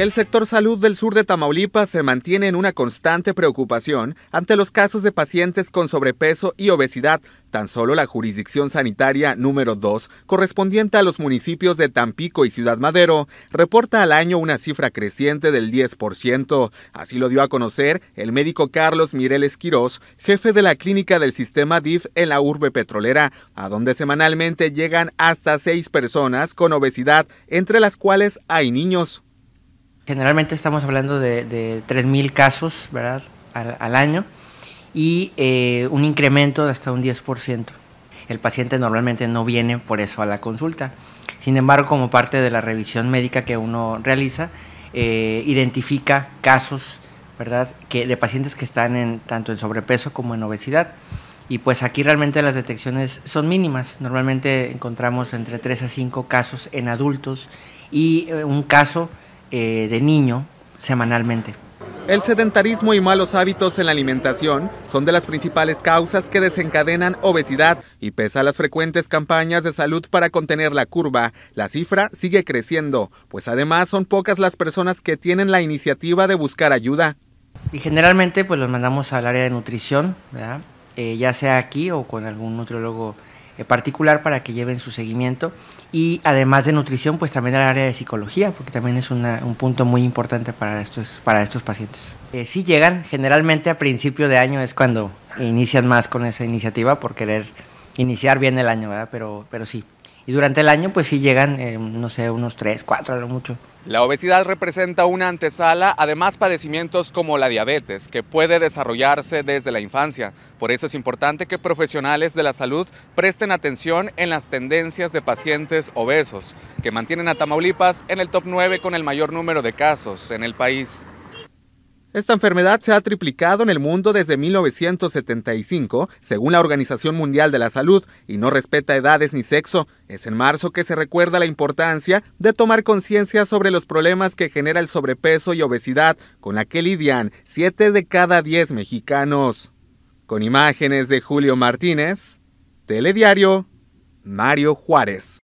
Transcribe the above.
El sector salud del sur de Tamaulipas se mantiene en una constante preocupación ante los casos de pacientes con sobrepeso y obesidad. Tan solo la jurisdicción sanitaria número 2, correspondiente a los municipios de Tampico y Ciudad Madero, reporta al año una cifra creciente del 10%. Así lo dio a conocer el médico Carlos Mireles Quirós, jefe de la clínica del sistema DIF en la urbe petrolera, a donde semanalmente llegan hasta seis personas con obesidad, entre las cuales hay niños. Generalmente estamos hablando de, 3.000 casos ¿verdad? Al, año y eh, un incremento de hasta un 10%. El paciente normalmente no viene por eso a la consulta. Sin embargo, como parte de la revisión médica que uno realiza, eh, identifica casos ¿verdad? de pacientes que están en, tanto en sobrepeso como en obesidad. Y pues aquí realmente las detecciones son mínimas. Normalmente encontramos entre 3 a 5 casos en adultos y eh, un caso eh, de niño semanalmente. El sedentarismo y malos hábitos en la alimentación son de las principales causas que desencadenan obesidad y pese a las frecuentes campañas de salud para contener la curva, la cifra sigue creciendo, pues además son pocas las personas que tienen la iniciativa de buscar ayuda. Y generalmente pues los mandamos al área de nutrición, eh, ya sea aquí o con algún nutriólogo eh, particular para que lleven su seguimiento y además de nutrición pues también el área de psicología porque también es un punto muy importante para estos, para estos pacientes. Eh, si llegan, generalmente a principio de año es cuando inician más con esa iniciativa por querer iniciar bien el año, ¿verdad? Pero, pero sí, y durante el año pues sí llegan, eh, no sé, unos tres, cuatro, a lo mucho. La obesidad representa una antesala, además padecimientos como la diabetes, que puede desarrollarse desde la infancia. Por eso es importante que profesionales de la salud presten atención en las tendencias de pacientes obesos, que mantienen a Tamaulipas en el top 9 con el mayor número de casos en el país. Esta enfermedad se ha triplicado en el mundo desde 1975, según la Organización Mundial de la Salud, y no respeta edades ni sexo. Es en marzo que se recuerda la importancia de tomar conciencia sobre los problemas que genera el sobrepeso y obesidad con la que lidian 7 de cada 10 mexicanos. Con imágenes de Julio Martínez, Telediario, Mario Juárez.